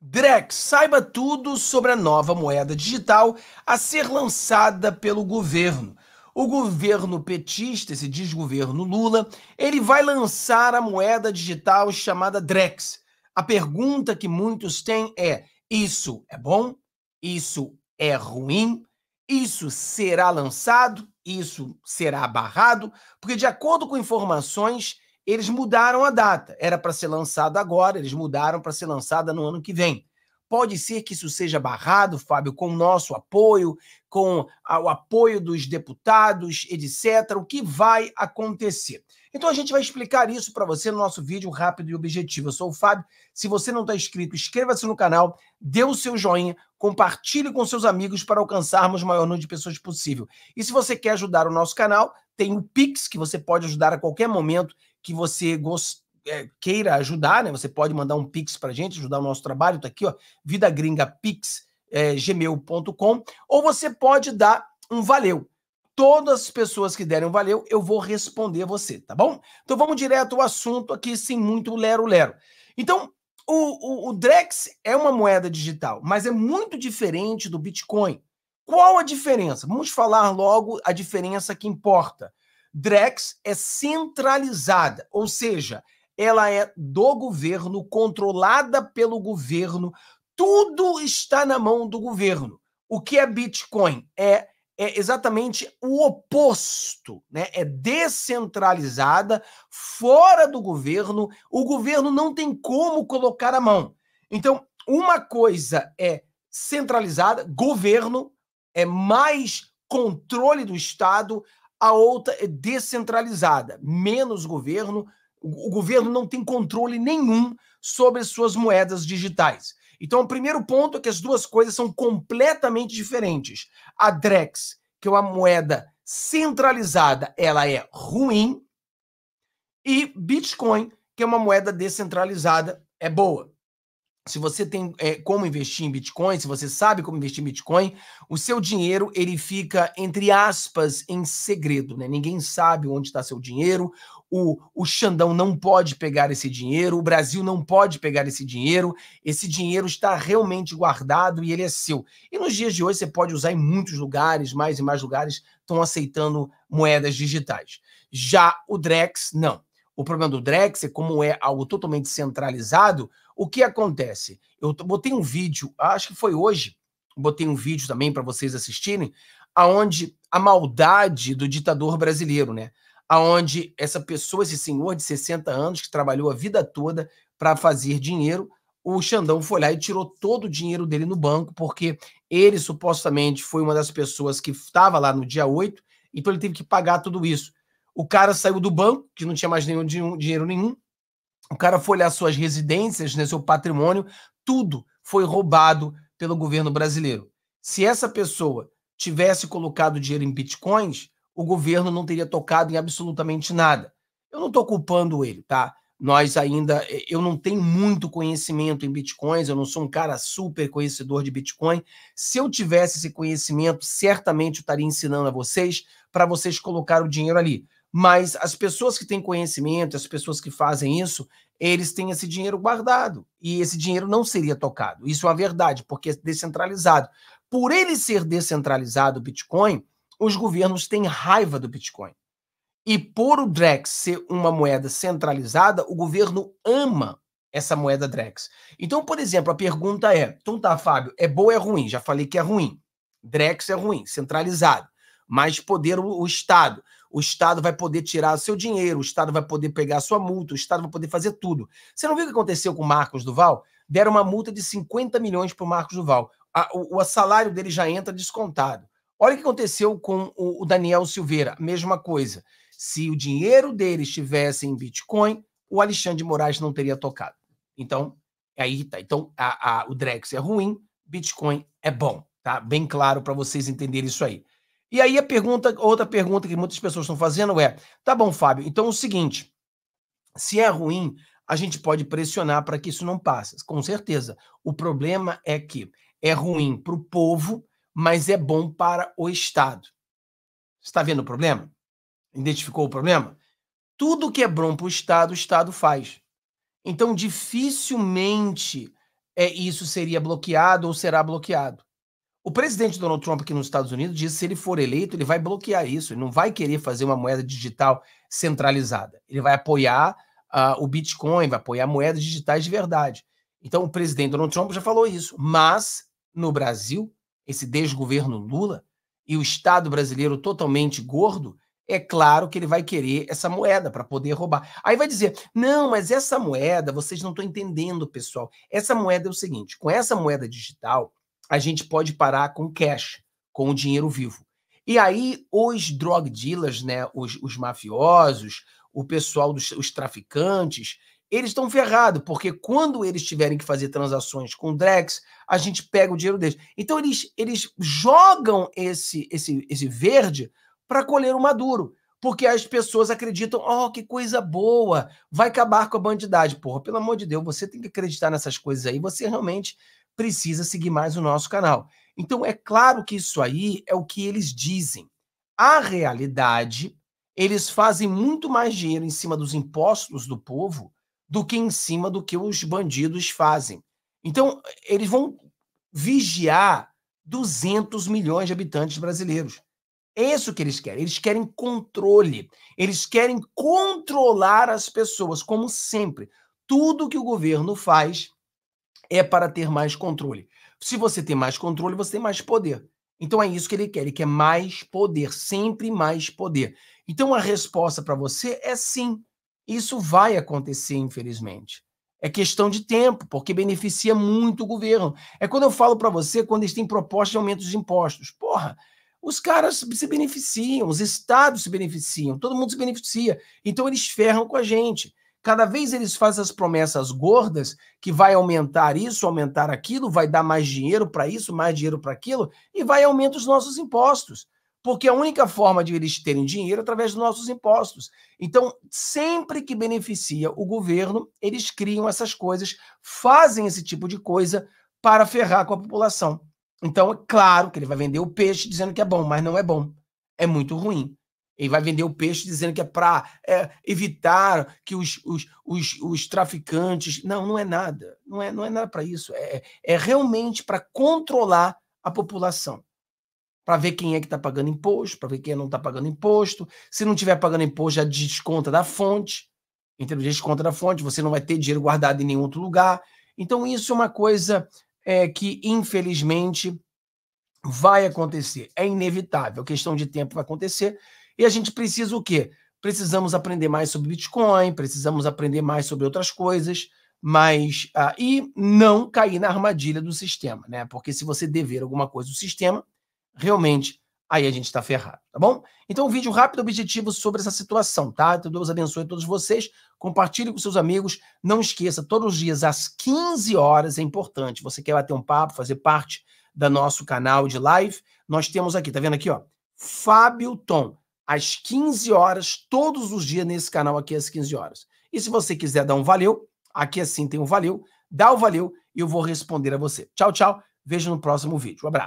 Drex, saiba tudo sobre a nova moeda digital a ser lançada pelo governo. O governo petista, esse desgoverno Lula, ele vai lançar a moeda digital chamada Drex. A pergunta que muitos têm é: isso é bom? Isso é ruim? Isso será lançado? Isso será barrado? Porque, de acordo com informações eles mudaram a data. Era para ser lançada agora, eles mudaram para ser lançada no ano que vem. Pode ser que isso seja barrado, Fábio, com o nosso apoio, com o apoio dos deputados, etc. O que vai acontecer? Então a gente vai explicar isso para você no nosso vídeo rápido e objetivo. Eu sou o Fábio. Se você não está inscrito, inscreva-se no canal, dê o seu joinha, compartilhe com seus amigos para alcançarmos o maior número de pessoas possível. E se você quer ajudar o nosso canal, tem o Pix que você pode ajudar a qualquer momento, que você gost... é, queira ajudar, né? Você pode mandar um pix para gente, ajudar o nosso trabalho. Tá aqui, ó, vidagringapix@gmail.com. É, ou você pode dar um valeu. Todas as pessoas que derem um valeu, eu vou responder você, tá bom? Então vamos direto ao assunto aqui, sem muito lero-lero. Então, o, o, o, Drex é uma moeda digital, mas é muito diferente do Bitcoin. Qual a diferença? Vamos falar logo a diferença que importa. Drex é centralizada, ou seja, ela é do governo, controlada pelo governo, tudo está na mão do governo. O que é Bitcoin? É, é exatamente o oposto, né? É descentralizada, fora do governo, o governo não tem como colocar a mão. Então, uma coisa é centralizada, governo, é mais controle do Estado, a outra é descentralizada, menos governo. O governo não tem controle nenhum sobre as suas moedas digitais. Então, o primeiro ponto é que as duas coisas são completamente diferentes. A Drex, que é uma moeda centralizada, ela é ruim, e Bitcoin, que é uma moeda descentralizada, é boa se você tem é, como investir em Bitcoin, se você sabe como investir em Bitcoin, o seu dinheiro ele fica, entre aspas, em segredo, né? Ninguém sabe onde está seu dinheiro. O, o Xandão não pode pegar esse dinheiro, o Brasil não pode pegar esse dinheiro, esse dinheiro está realmente guardado e ele é seu. E nos dias de hoje você pode usar em muitos lugares, mais e mais lugares estão aceitando moedas digitais. Já o Drex, não o problema do Drex, como é algo totalmente centralizado, o que acontece? Eu botei um vídeo, acho que foi hoje, botei um vídeo também para vocês assistirem, aonde a maldade do ditador brasileiro, né? Aonde essa pessoa, esse senhor de 60 anos que trabalhou a vida toda para fazer dinheiro, o Xandão foi lá e tirou todo o dinheiro dele no banco, porque ele supostamente foi uma das pessoas que estava lá no dia 8, então ele teve que pagar tudo isso. O cara saiu do banco, que não tinha mais nenhum dinheiro nenhum. O cara foi olhar suas residências, né, seu patrimônio, tudo foi roubado pelo governo brasileiro. Se essa pessoa tivesse colocado dinheiro em bitcoins, o governo não teria tocado em absolutamente nada. Eu não estou culpando ele, tá? Nós ainda, eu não tenho muito conhecimento em bitcoins, eu não sou um cara super conhecedor de bitcoin. Se eu tivesse esse conhecimento, certamente eu estaria ensinando a vocês para vocês colocar o dinheiro ali. Mas as pessoas que têm conhecimento, as pessoas que fazem isso, eles têm esse dinheiro guardado. E esse dinheiro não seria tocado. Isso é a verdade, porque é descentralizado. Por ele ser descentralizado, o Bitcoin, os governos têm raiva do Bitcoin. E por o Drex ser uma moeda centralizada, o governo ama essa moeda Drex. Então, por exemplo, a pergunta é: então tá, Fábio, é boa ou é ruim? Já falei que é ruim. Drex é ruim, centralizado mais poder o, o Estado. O Estado vai poder tirar o seu dinheiro, o Estado vai poder pegar a sua multa, o Estado vai poder fazer tudo. Você não viu o que aconteceu com o Marcos Duval? Deram uma multa de 50 milhões para o Marcos Duval. A, o, o salário dele já entra descontado. Olha o que aconteceu com o, o Daniel Silveira, mesma coisa. Se o dinheiro dele estivesse em Bitcoin, o Alexandre de Moraes não teria tocado. Então, aí tá. Então, a, a, o Drex é ruim, Bitcoin é bom, tá? Bem claro para vocês entenderem isso aí. E aí a pergunta, outra pergunta que muitas pessoas estão fazendo é: tá bom, Fábio, então é o seguinte, se é ruim, a gente pode pressionar para que isso não passe. Com certeza. O problema é que é ruim para o povo, mas é bom para o Estado. Está vendo o problema? Identificou o problema? Tudo que é bom para o Estado, o Estado faz. Então, dificilmente é isso seria bloqueado ou será bloqueado. O presidente Donald Trump aqui nos Estados Unidos diz que se ele for eleito, ele vai bloquear isso, ele não vai querer fazer uma moeda digital centralizada. Ele vai apoiar uh, o Bitcoin, vai apoiar moedas digitais de verdade. Então, o presidente Donald Trump já falou isso. Mas, no Brasil, esse desgoverno Lula e o Estado brasileiro totalmente gordo, é claro que ele vai querer essa moeda para poder roubar. Aí vai dizer: não, mas essa moeda, vocês não estão entendendo, pessoal. Essa moeda é o seguinte: com essa moeda digital, a gente pode parar com cash, com o dinheiro vivo. E aí os drug dealers, né, os, os mafiosos, o pessoal dos os traficantes, eles estão ferrados, porque quando eles tiverem que fazer transações com o Drex, a gente pega o dinheiro deles. Então eles, eles jogam esse, esse, esse verde para colher o maduro, porque as pessoas acreditam, oh, que coisa boa, vai acabar com a bandidade. Porra, pelo amor de Deus, você tem que acreditar nessas coisas aí, você realmente precisa seguir mais o nosso canal. Então, é claro que isso aí é o que eles dizem. A realidade, eles fazem muito mais dinheiro em cima dos impostos do povo do que em cima do que os bandidos fazem. Então, eles vão vigiar 200 milhões de habitantes brasileiros. É isso que eles querem. Eles querem controle. Eles querem controlar as pessoas, como sempre. Tudo que o governo faz é para ter mais controle. Se você tem mais controle, você tem mais poder. Então é isso que ele quer, ele quer mais poder, sempre mais poder. Então a resposta para você é sim. Isso vai acontecer, infelizmente. É questão de tempo, porque beneficia muito o governo. É quando eu falo para você, quando eles têm proposta de aumento de impostos. Porra, os caras se beneficiam, os estados se beneficiam, todo mundo se beneficia. Então eles ferram com a gente. Cada vez eles fazem as promessas gordas que vai aumentar isso, aumentar aquilo, vai dar mais dinheiro para isso, mais dinheiro para aquilo e vai aumentar os nossos impostos. Porque a única forma de eles terem dinheiro é através dos nossos impostos. Então, sempre que beneficia o governo, eles criam essas coisas, fazem esse tipo de coisa para ferrar com a população. Então, é claro que ele vai vender o peixe dizendo que é bom, mas não é bom. É muito ruim. Ele vai vender o peixe dizendo que é para é, evitar que os, os, os, os, traficantes. Não, não é nada. Não é, não é nada para isso. É, é realmente para controlar a população. Para ver quem é que está pagando imposto, para ver quem não está pagando imposto. Se não estiver pagando imposto, já desconta da fonte. Entendeu? Desconta da fonte, você não vai ter dinheiro guardado em nenhum outro lugar. Então, isso é uma coisa é, que, infelizmente, vai acontecer. É inevitável. Questão de tempo vai acontecer e a gente precisa o quê? Precisamos aprender mais sobre Bitcoin, precisamos aprender mais sobre outras coisas, mas ah, e não cair na armadilha do sistema, né? Porque se você dever alguma coisa do sistema, realmente aí a gente está ferrado, tá bom? Então, um vídeo rápido objetivo sobre essa situação, tá? Então, Deus abençoe todos vocês, compartilhe com seus amigos, não esqueça, todos os dias às 15 horas é importante, você quer bater um papo, fazer parte do nosso canal de live, nós temos aqui, tá vendo aqui, ó, Fábio Tom, às 15 horas, todos os dias nesse canal aqui às 15 horas. E se você quiser dar um valeu, aqui assim tem um valeu, dá o um valeu e eu vou responder a você. Tchau, tchau. Vejo no próximo vídeo. Um abraço.